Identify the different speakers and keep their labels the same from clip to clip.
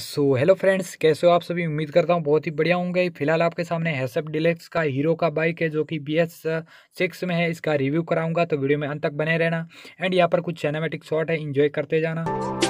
Speaker 1: so hello friends कैसे हो आप सभी उम्मीद करता हूँ बहुत ही बढ़िया होंगे फिलहाल आपके सामने हैसअप डिलेक्स का हीरो का बाइक है जो कि बी एस सिक्स में है इसका रिव्यू कराऊंगा तो वीडियो में अंत तक बने रहना एंड यहाँ पर कुछ सिनेमेटिक शॉट है इन्जॉय करते जाना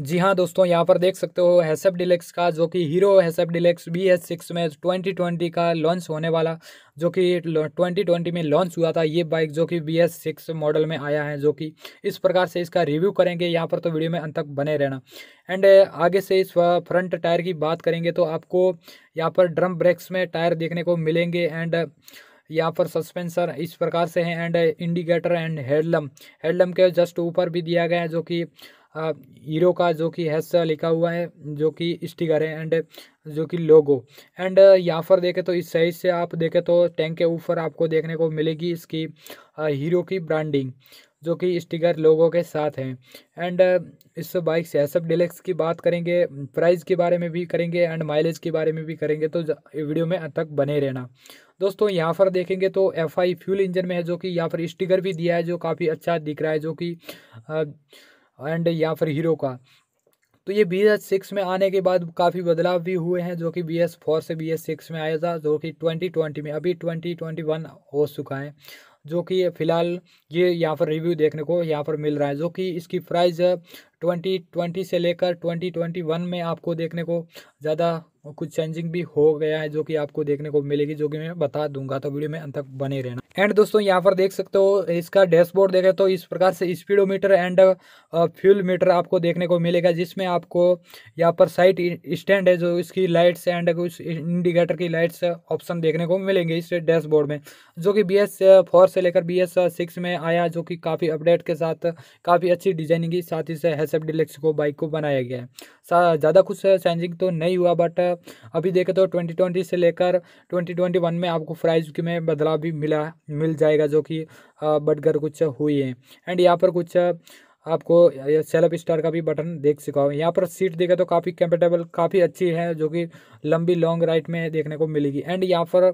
Speaker 1: जी हाँ दोस्तों यहाँ पर देख सकते हो हैसअप डिलेक्स का जो कि हीरो हैसप डिलेक्स बी एस सिक्स में ट्वेंटी ट्वेंटी का लॉन्च होने वाला जो कि ट्वेंटी ट्वेंटी में लॉन्च हुआ था ये बाइक जो कि बी एस सिक्स मॉडल में आया है जो कि इस प्रकार से इसका रिव्यू करेंगे यहाँ पर तो वीडियो में अंत तक बने रहना एंड आगे से इस फ्रंट टायर की बात करेंगे तो आपको यहाँ पर ड्रम ब्रेक्स में टायर देखने को मिलेंगे एंड यहाँ पर सस्पेंसर इस प्रकार से हैं and indicator and headlamp headlamp के जस्ट ऊपर भी दिया गया है जो कि हीरो का जो कि हैश लिखा हुआ है जो कि स्टिकर है एंड जो कि लोगो एंड यहाँ पर देखें तो इस साइज से आप देखें तो टैंक के ऊपर आपको देखने को मिलेगी इसकी हीरो की ब्रांडिंग जो कि स्टिकर लोगों के साथ हैं एंड इस बाइक से एस डिलेक्स की बात करेंगे प्राइस के बारे में भी करेंगे एंड माइलेज के बारे में भी करेंगे तो वीडियो में अंत तक बने रहना दोस्तों यहाँ पर देखेंगे तो एफ आई फ्यूल इंजन में है जो कि यहाँ पर स्टिकर भी दिया है जो काफ़ी अच्छा दिख रहा है जो कि एंड या फिर हीरो का तो ये बी एस सिक्स में आने के बाद काफ़ी बदलाव भी हुए हैं जो कि बी एस फोर से बी एस सिक्स में आया था जो कि ट्वेंटी ट्वेंटी में अभी ट्वेंटी ट्वेंटी वन हो चुका है जो कि फ़िलहाल ये यहाँ पर रिव्यू देखने को यहाँ पर मिल रहा है जो कि इसकी प्राइस ट्वेंटी ट्वेंटी से लेकर ट्वेंटी ट्वेंटी वन में आपको देखने को ज़्यादा कुछ चेंजिंग भी हो गया है जो कि आपको देखने को मिलेगी जो कि मैं बता दूंगा तो वीडियो में अंत तक बने रहना एंड दोस्तों यहाँ पर देख सकते हो इसका डैशबोर्ड देखें तो इस प्रकार से स्पीडोमीटर एंड फ्यूल मीटर आपको देखने को मिलेगा जिसमें आपको यहाँ पर साइट स्टैंड है जो इसकी लाइट्स एंड कुछ इंडिकेटर की लाइट्स ऑप्शन देखने को मिलेंगे इस डैशबोर्ड में जो कि बी एस फोर से लेकर बी एस सिक्स में आया जो कि काफ़ी अपडेट के साथ काफ़ी अच्छी डिजाइनिंग की साथ ही से हैसअप डिलेक्स को बाइक को बनाया गया है ज़्यादा कुछ चेंजिंग तो नहीं हुआ बट अभी देखे तो ट्वेंटी ट्वेंटी से लेकर ट्वेंटी ट्वेंटी वन में आपको प्राइज में बदलाव भी मिला मिल जाएगा जो कि बटगर कुछ हुई है एंड यहाँ पर कुछ आपको सेल्फ स्टार का भी बटन देख सका हो यहाँ पर सीट देखे तो काफ़ी कंफर्टेबल काफ़ी अच्छी है जो कि लंबी लॉन्ग राइड में देखने को मिलेगी एंड यहाँ पर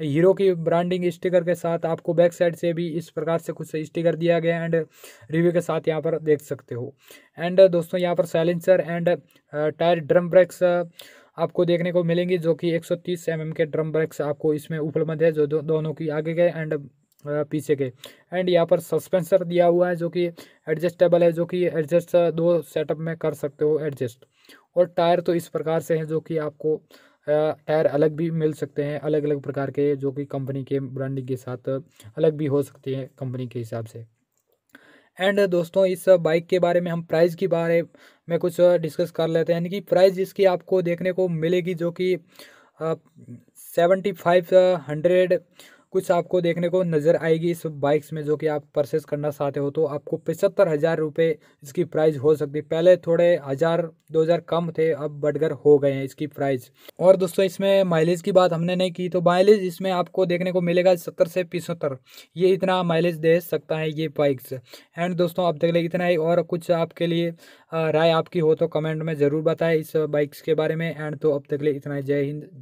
Speaker 1: हीरो की ब्रांडिंग स्टिकर के साथ आपको बैक साइड से भी इस प्रकार से कुछ स्टिकर दिया गया एंड रिव्यू के साथ यहाँ पर देख सकते हो एंड दोस्तों यहाँ पर silencer and tyre drum brakes आपको देखने को मिलेंगी जो कि 130 सौ mm के ड्रम ब्रेक्स आपको इसमें उपलब्ध है जो दो, दोनों की आगे के एंड पीछे के एंड यहाँ पर सस्पेंसर दिया हुआ है जो कि एडजस्टेबल है जो कि एडजस्ट दो सेटअप में कर सकते हो एडजस्ट और टायर तो इस प्रकार से हैं जो कि आपको टायर अलग भी मिल सकते हैं अलग अलग प्रकार के जो कि कंपनी के ब्रांडिंग के साथ अलग भी हो सकते हैं कंपनी के हिसाब से एंड दोस्तों इस बाइक के बारे में हम प्राइस के बारे में कुछ डिस्कस कर लेते हैं यानी कि प्राइस इसकी आपको देखने को मिलेगी जो कि सेवेंटी फाइव हंड्रेड कुछ आपको देखने को नज़र आएगी इस बाइक्स में जो कि आप परचेस करना चाहते हो तो आपको पचहत्तर हज़ार रुपये इसकी प्राइस हो सकती है पहले थोड़े हज़ार दो हज़ार कम थे अब बढ़कर हो गए हैं इसकी प्राइस और दोस्तों इसमें माइलेज की बात हमने नहीं की तो माइलेज इसमें आपको देखने को मिलेगा सत्तर से पिछहत्तर ये इतना माइलेज दे सकता है ये बाइक्स एंड दोस्तों आप देख लें इतना ही और कुछ आपके लिए राय आपकी हो तो कमेंट में ज़रूर बताएं इस बाइक्स के बारे में एंड तो अब तक लिए इतना जय हिंद